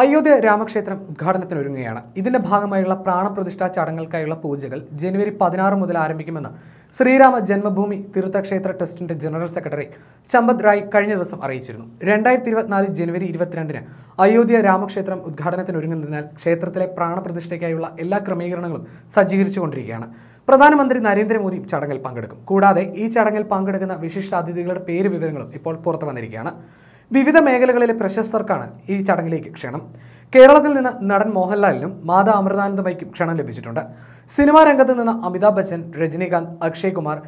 അയോധ്യ രാമക്ഷേത്രം ഉദ്ഘാടനത്തിനൊരുങ്ങുകയാണ് ഇതിന്റെ ഭാഗമായുള്ള പ്രാണപ്രതിഷ്ഠാ ചടങ്ങുകൾക്കായുള്ള പൂജകൾ ജനുവരി പതിനാറ് മുതൽ ആരംഭിക്കുമെന്ന് ശ്രീരാമ ജന്മഭൂമി തീർത്ഥക്ഷേത്ര ട്രസ്റ്റിന്റെ ജനറൽ സെക്രട്ടറി ചമ്പത് റായ് കഴിഞ്ഞ ദിവസം അറിയിച്ചിരുന്നു രണ്ടായിരത്തി ഇരുപത്തിനാല് ജനുവരി ഇരുപത്തിരണ്ടിന് അയോധ്യ രാമക്ഷേത്രം ഉദ്ഘാടനത്തിനൊരുങ്ങുന്നതിനാൽ ക്ഷേത്രത്തിലെ പ്രാണപ്രതിഷ്ഠയ്ക്കായുള്ള എല്ലാ ക്രമീകരണങ്ങളും സജ്ജീകരിച്ചുകൊണ്ടിരിക്കുകയാണ് പ്രധാനമന്ത്രി നരേന്ദ്രമോദി ചടങ്ങിൽ പങ്കെടുക്കും കൂടാതെ ഈ ചടങ്ങിൽ പങ്കെടുക്കുന്ന വിശിഷ്ട അതിഥികളുടെ പേര് വിവരങ്ങളും ഇപ്പോൾ പുറത്തു വന്നിരിക്കുകയാണ് വിവിധ മേഖലകളിലെ പ്രശസ്തർക്കാണ് ഈ ചടങ്ങിലേക്ക് ക്ഷണം കേരളത്തിൽ നിന്ന് നടൻ മോഹൻലാലിനും മാതാ അമൃതാനന്ദമയ്ക്കും ക്ഷണം ലഭിച്ചിട്ടുണ്ട് സിനിമാ രംഗത്ത് നിന്ന് അമിതാഭ് ബച്ചൻ രജനീകാന്ത് അക്ഷയ് കുമാർ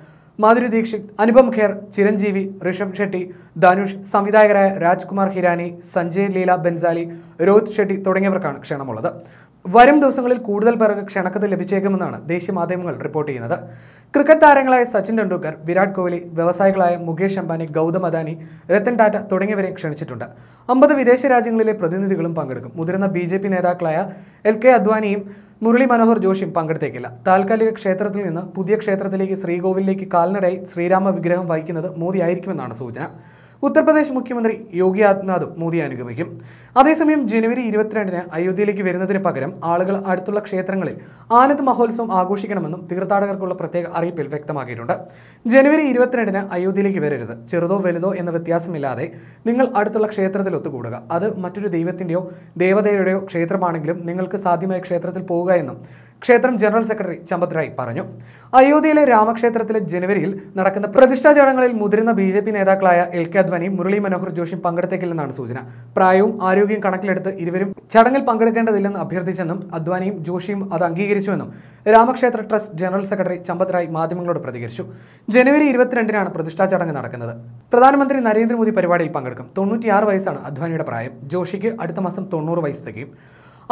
മാധുരി ദീക്ഷിത് അനുപം ഖേർ ചിരഞ്ജീവി ഋഷഭ് ഷെട്ടി ധനുഷ് സംവിധായകരായ രാജ്കുമാർ ഹിരാനി സഞ്ജയ് ലീല ബെൻസാലി രോഹിത് ഷെട്ടി തുടങ്ങിയവർക്കാണ് ക്ഷണമുള്ളത് വരും ദിവസങ്ങളിൽ കൂടുതൽ പേർക്ക് ക്ഷണക്കത്ത് ലഭിച്ചേക്കുമെന്നാണ് ദേശീയ മാധ്യമങ്ങൾ റിപ്പോർട്ട് ചെയ്യുന്നത് ക്രിക്കറ്റ് താരങ്ങളായ സച്ചിൻ ടെണ്ടുൽക്കർ വിരാട് കോഹ്ലി വ്യവസായികളായ മുകേഷ് അംബാനി ഗൗതം അദാനി രത്തൻ ടാറ്റ തുടങ്ങിയവരെ ക്ഷണിച്ചിട്ടുണ്ട് അമ്പത് വിദേശ രാജ്യങ്ങളിലെ പ്രതിനിധികളും പങ്കെടുക്കും മുതിർന്ന ബി നേതാക്കളായ എൽ കെ അദ്വാനിയും മുരളി മനോഹർ ജോഷിയും പങ്കെടുത്തേക്കില്ല താൽക്കാലിക ക്ഷേത്രത്തിൽ നിന്ന് പുതിയ ക്ഷേത്രത്തിലേക്ക് ശ്രീകോവിലേക്ക് കാൽനടയായി ശ്രീരാമ വിഗ്രഹം വഹിക്കുന്നത് മോദി ആയിരിക്കുമെന്നാണ് സൂചന ഉത്തർപ്രദേശ് മുഖ്യമന്ത്രി യോഗി ആദിത്യനാഥും മോദിയെ അനുഗമിക്കും അതേസമയം ജനുവരി ഇരുപത്തിരണ്ടിന് അയോധ്യയിലേക്ക് വരുന്നതിന് പകരം ആളുകൾ അടുത്തുള്ള ക്ഷേത്രങ്ങളിൽ ആനന്ദ് മഹോത്സവം ആഘോഷിക്കണമെന്നും തീർത്ഥാടകർക്കുള്ള പ്രത്യേക അറിയിപ്പിൽ വ്യക്തമാക്കിയിട്ടുണ്ട് ജനുവരി ഇരുപത്തിരണ്ടിന് അയോധ്യയിലേക്ക് വരരുത് ചെറുതോ വലുതോ എന്ന വ്യത്യാസമില്ലാതെ നിങ്ങൾ അടുത്തുള്ള ക്ഷേത്രത്തിൽ ഒത്തുകൂടുക അത് മറ്റൊരു ദൈവത്തിൻ്റെയോ ദേവതയുടെയോ ക്ഷേത്രമാണെങ്കിലും നിങ്ങൾക്ക് സാധ്യമായ ക്ഷേത്രത്തിൽ പോവുക എന്നും ക്ഷേത്രം ജനറൽ സെക്രട്ടറി ചമ്പത് റായ് പറഞ്ഞു അയോധ്യയിലെ രാമക്ഷേത്രത്തിലെ ജനുവരിയിൽ നടക്കുന്ന പ്രതിഷ്ഠാ ചടങ്ങുകളിൽ മുതിർന്ന ബി ജെ പി നേതാക്കളായ എൽ കെ അദ്വാനി മുരളി മനോഹർ ജോഷിയും പങ്കെടുത്തേക്കില്ലെന്നാണ് സൂചന പ്രായവും ആരോഗ്യവും കണക്കിലെടുത്ത് ഇരുവരും ചടങ്ങിൽ പങ്കെടുക്കേണ്ടതില്ലെന്ന് അഭ്യർത്ഥിച്ചെന്നും അദ്വാനിയും ജോഷിയും അത് അംഗീകരിച്ചുവെന്നും രാമക്ഷേത്ര trust general secretary Champat Rai മാധ്യമങ്ങളോട് പ്രതികരിച്ചു ജനുവരി ഇരുപത്തിരണ്ടിനാണ് പ്രതിഷ്ഠാ ചടങ്ങ് നടക്കുന്നത് പ്രധാനമന്ത്രി നരേന്ദ്രമോദി പരിപാടിയിൽ പങ്കെടുക്കും തൊണ്ണൂറ്റിയാറ് വയസ്സാണ് അദ്വാനിയുടെ പ്രായം ജോഷിക്ക് അടുത്ത മാസം തൊണ്ണൂറ് വയസ്സ് തികയും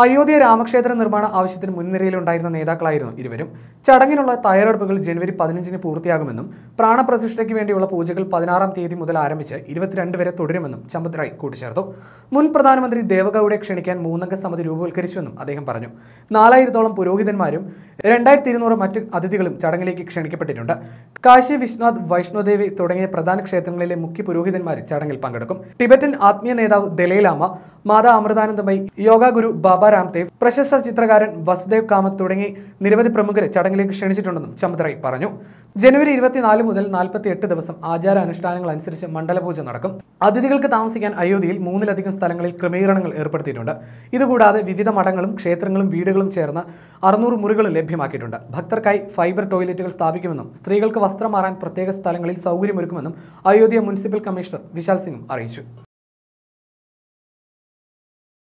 അയോധ്യ രാമക്ഷേത്ര നിർമ്മാണ ആവശ്യത്തിന് മുൻനിരയിലുണ്ടായിരുന്ന നേതാക്കളായിരുന്നു ഇരുവരും ചടങ്ങിനുള്ള തയ്യാറെടുപ്പുകൾ ജനുവരി പതിനഞ്ചിന് പൂർത്തിയാകുമെന്നും പ്രാണപ്രതിഷ്ഠയ്ക്ക് വേണ്ടിയുള്ള പൂജകൾ പതിനാറാം തീയതി മുതൽ ആരംഭിച്ച് ഇരുപത്തിരണ്ട് വരെ തുടരുമെന്നും ചമ്പത്രായ് കൂട്ടിച്ചേർത്തു മുൻ പ്രധാനമന്ത്രി ദേവഗൌഡയെ ക്ഷണിക്കാൻ മൂന്നംഗ സമിതി രൂപവൽക്കരിച്ചുവെന്നും അദ്ദേഹം പറഞ്ഞു നാലായിരത്തോളം പുരോഹിതന്മാരും രണ്ടായിരത്തി ഇരുന്നൂറ് മറ്റ് അതിഥികളും ചടങ്ങിലേക്ക് ക്ഷണിക്കപ്പെട്ടിട്ടുണ്ട് കാശി വിശ്വനാഥ് വൈഷ്ണോദേവി തുടങ്ങിയ പ്രധാന ക്ഷേത്രങ്ങളിലെ മുഖ്യ പുരോഹിതന്മാർ ചടങ്ങിൽ പങ്കെടുക്കും ടിബറ്റൻ ആത്മീയ നേതാവ് ദലൈലാമ മാതാ അമൃതാനന്ദമയി യോഗ ഗുരു ബാബ ബാബാരാംദേവ് പ്രശസ്ത ചിത്രകാരൻ വസുദേവ് കാമത്ത് തുടങ്ങി നിരവധി പ്രമുഖരെ ചടങ്ങിലേക്ക് ക്ഷണിച്ചിട്ടുണ്ടെന്നും ചമത്രൈ പറഞ്ഞു ജനുവരി ഇരുപത്തിനാല് മുതൽ നാൽപ്പത്തി എട്ട് ദിവസം ആചാര അനുഷ്ഠാനങ്ങൾ അനുസരിച്ച് മണ്ഡലപൂജ നടക്കും അതിഥികൾക്ക് താമസിക്കാൻ അയോധ്യയിൽ മൂന്നിലധികം സ്ഥലങ്ങളിൽ ക്രമീകരണങ്ങൾ ഏർപ്പെടുത്തിയിട്ടുണ്ട് ഇതുകൂടാതെ വിവിധ മഠങ്ങളും ക്ഷേത്രങ്ങളും വീടുകളും ചേർന്ന് അറുന്നൂറ് മുറികൾ ലഭ്യമാക്കിയിട്ടുണ്ട് ഭക്തർക്കായി ഫൈബർ ടോയ്ലറ്റുകൾ സ്ഥാപിക്കുമെന്നും സ്ത്രീകൾക്ക് വസ്ത്രം മാറാൻ പ്രത്യേക സ്ഥലങ്ങളിൽ സൗകര്യമൊരുക്കുമെന്നും അയോധ്യ മുനിസിപ്പൽ കമ്മീഷണർ വിശാൽ സിംഗും അറിയിച്ചു